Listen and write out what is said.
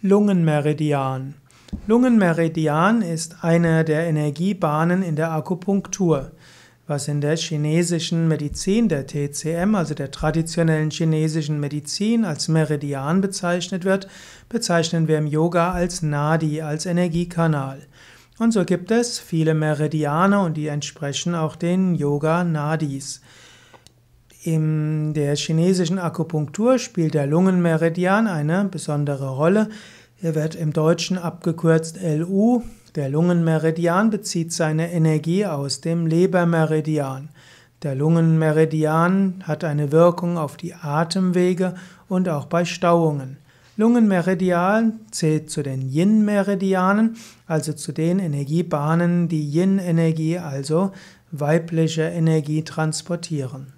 Lungenmeridian. Lungenmeridian ist eine der Energiebahnen in der Akupunktur. Was in der chinesischen Medizin, der TCM, also der traditionellen chinesischen Medizin, als Meridian bezeichnet wird, bezeichnen wir im Yoga als Nadi, als Energiekanal. Und so gibt es viele Meridiane und die entsprechen auch den Yoga-Nadis. In der chinesischen Akupunktur spielt der Lungenmeridian eine besondere Rolle. Er wird im Deutschen abgekürzt LU. Der Lungenmeridian bezieht seine Energie aus dem Lebermeridian. Der Lungenmeridian hat eine Wirkung auf die Atemwege und auch bei Stauungen. Lungenmeridian zählt zu den Yin-Meridianen, also zu den Energiebahnen, die Yin-Energie, also weibliche Energie transportieren.